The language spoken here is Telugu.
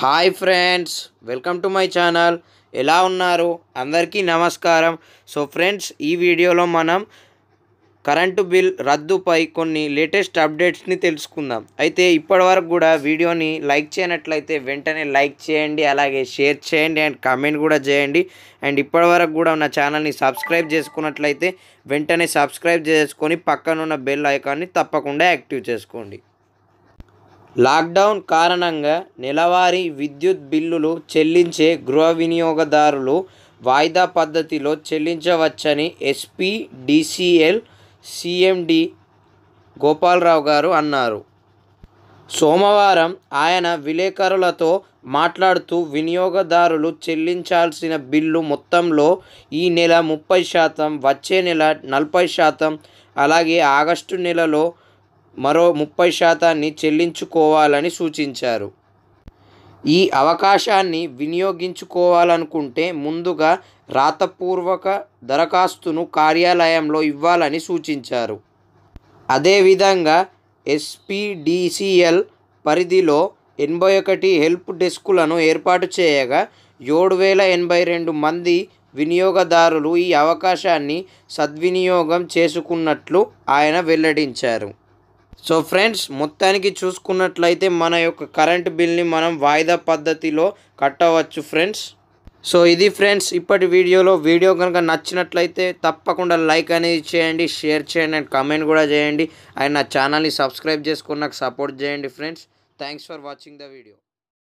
hi friends welcome to my channel ఎలా ఉన్నారు అందరికీ నమస్కారం సో ఫ్రెండ్స్ ఈ వీడియోలో మనం కరెంటు బిల్ రద్దుపై కొన్ని లేటెస్ట్ అప్డేట్స్ని తెలుసుకుందాం అయితే ఇప్పటివరకు కూడా వీడియోని లైక్ చేయనట్లయితే వెంటనే లైక్ చేయండి అలాగే షేర్ చేయండి అండ్ కామెంట్ కూడా చేయండి అండ్ ఇప్పటివరకు కూడా నా ఛానల్ని సబ్స్క్రైబ్ చేసుకున్నట్లయితే వెంటనే సబ్స్క్రైబ్ చేసుకొని పక్కనున్న బెల్ ఐకాన్ని తప్పకుండా యాక్టివ్ చేసుకోండి లాక్డౌన్ కారణంగా నెలవారీ విద్యుత్ బిల్లులు చెల్లించే గృహ వినియోగదారులు వాయిదా పద్ధతిలో చెల్లించవచ్చని ఎస్పీ డీసీఎల్ సిఎండి గోపాలరావు గారు అన్నారు సోమవారం ఆయన విలేకరులతో మాట్లాడుతూ వినియోగదారులు చెల్లించాల్సిన బిల్లు మొత్తంలో ఈ నెల ముప్పై శాతం వచ్చే నెల నలభై శాతం అలాగే ఆగస్టు నెలలో మరో ముప్పై శాతాన్ని చెల్లించుకోవాలని సూచించారు ఈ అవకాశాన్ని వినియోగించుకోవాలనుకుంటే ముందుగా రాతపూర్వక దరఖాస్తును కార్యాలయంలో ఇవ్వాలని సూచించారు అదేవిధంగా ఎస్పీడిసిఎల్ పరిధిలో ఎనభై ఒకటి హెల్ప్ డెస్కులను ఏర్పాటు చేయగా ఏడు వేల ఎనభై రెండు మంది వినియోగదారులు ఈ అవకాశాన్ని సద్వినియోగం చేసుకున్నట్లు ఆయన వెల్లడించారు సో ఫ్రెండ్స్ మొత్తానికి చూసుకున్నట్లయితే మన యొక్క కరెంట్ బిల్ని మనం వాయిదా పద్ధతిలో కట్టవచ్చు ఫ్రెండ్స్ సో ఇది ఫ్రెండ్స్ ఇప్పటి వీడియోలో వీడియో కనుక నచ్చినట్లయితే తప్పకుండా లైక్ అనేది చేయండి షేర్ చేయండి అండ్ కమెంట్ కూడా చేయండి అండ్ నా ఛానల్ని సబ్స్క్రైబ్ చేసుకుని నాకు సపోర్ట్ చేయండి friends thanks for watching the video